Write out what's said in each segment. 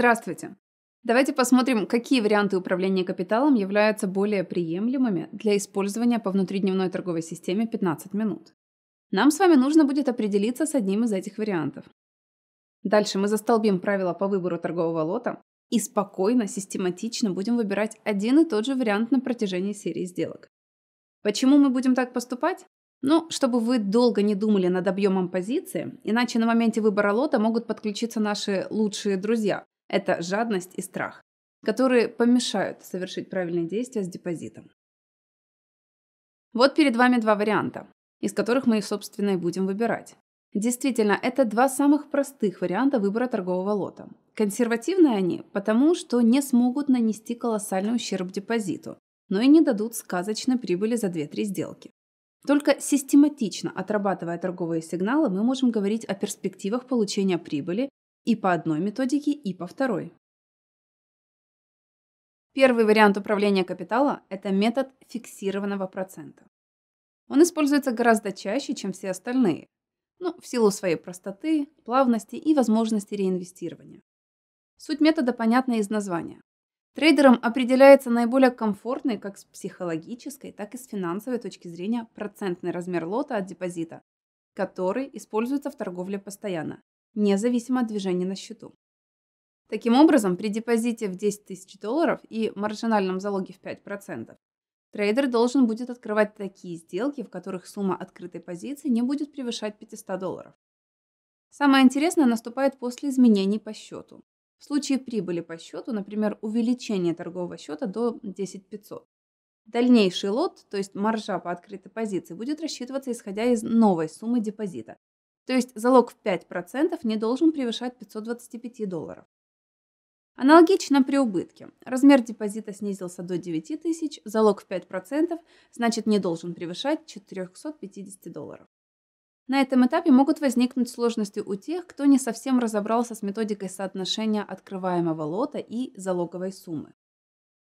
Здравствуйте! Давайте посмотрим, какие варианты управления капиталом являются более приемлемыми для использования по внутридневной торговой системе 15 минут. Нам с вами нужно будет определиться с одним из этих вариантов. Дальше мы застолбим правила по выбору торгового лота и спокойно, систематично будем выбирать один и тот же вариант на протяжении серии сделок. Почему мы будем так поступать? Ну, чтобы вы долго не думали над объемом позиции, иначе на моменте выбора лота могут подключиться наши лучшие друзья, это жадность и страх, которые помешают совершить правильные действия с депозитом. Вот перед вами два варианта, из которых мы, собственно, и будем выбирать. Действительно, это два самых простых варианта выбора торгового лота. Консервативные они, потому что не смогут нанести колоссальный ущерб депозиту, но и не дадут сказочной прибыли за 2-3 сделки. Только систематично отрабатывая торговые сигналы, мы можем говорить о перспективах получения прибыли и по одной методике, и по второй. Первый вариант управления капитала – это метод фиксированного процента. Он используется гораздо чаще, чем все остальные, ну, в силу своей простоты, плавности и возможности реинвестирования. Суть метода понятна из названия. Трейдерам определяется наиболее комфортный как с психологической, так и с финансовой точки зрения процентный размер лота от депозита, который используется в торговле постоянно, независимо от движения на счету. Таким образом, при депозите в 10 тысяч долларов и маржинальном залоге в 5%, трейдер должен будет открывать такие сделки, в которых сумма открытой позиции не будет превышать 500 долларов. Самое интересное наступает после изменений по счету. В случае прибыли по счету, например, увеличение торгового счета до 10 500. Дальнейший лот, то есть маржа по открытой позиции, будет рассчитываться исходя из новой суммы депозита, то есть залог в 5% не должен превышать 525 долларов. Аналогично при убытке. Размер депозита снизился до 9000, залог в 5% значит не должен превышать 450 долларов. На этом этапе могут возникнуть сложности у тех, кто не совсем разобрался с методикой соотношения открываемого лота и залоговой суммы.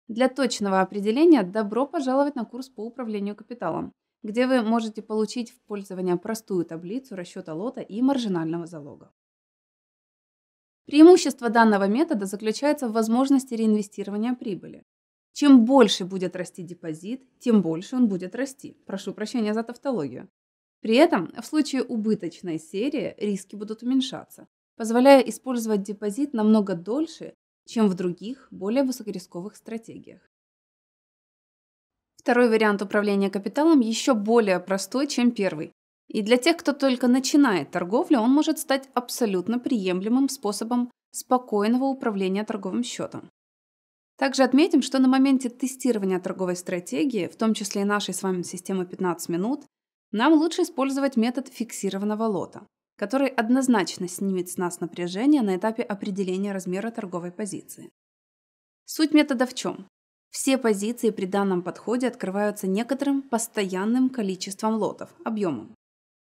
Для точного определения добро пожаловать на курс по управлению капиталом где вы можете получить в пользование простую таблицу расчета лота и маржинального залога. Преимущество данного метода заключается в возможности реинвестирования прибыли. Чем больше будет расти депозит, тем больше он будет расти. Прошу прощения за тавтологию. При этом в случае убыточной серии риски будут уменьшаться, позволяя использовать депозит намного дольше, чем в других, более высокорисковых стратегиях. Второй вариант управления капиталом еще более простой, чем первый. И для тех, кто только начинает торговлю, он может стать абсолютно приемлемым способом спокойного управления торговым счетом. Также отметим, что на моменте тестирования торговой стратегии, в том числе и нашей с вами системы 15 минут, нам лучше использовать метод фиксированного лота, который однозначно снимет с нас напряжение на этапе определения размера торговой позиции. Суть метода в чем? Все позиции при данном подходе открываются некоторым постоянным количеством лотов, объемом,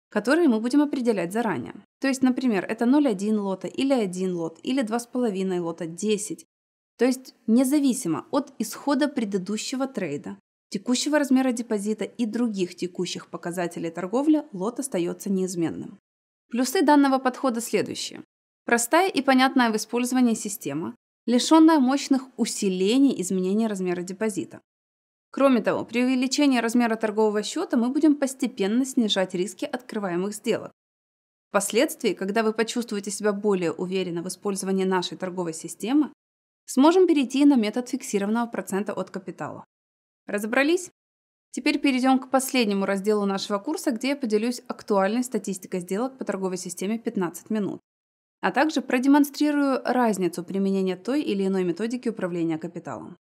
которые мы будем определять заранее. То есть, например, это 0,1 лота или 1 лот или 2,5 лота, 10. То есть, независимо от исхода предыдущего трейда, текущего размера депозита и других текущих показателей торговли, лот остается неизменным. Плюсы данного подхода следующие. Простая и понятная в использовании система, лишенная мощных усилений изменения размера депозита. Кроме того, при увеличении размера торгового счета мы будем постепенно снижать риски открываемых сделок. Впоследствии, когда вы почувствуете себя более уверенно в использовании нашей торговой системы, сможем перейти на метод фиксированного процента от капитала. Разобрались? Теперь перейдем к последнему разделу нашего курса, где я поделюсь актуальной статистикой сделок по торговой системе 15 минут а также продемонстрирую разницу применения той или иной методики управления капиталом.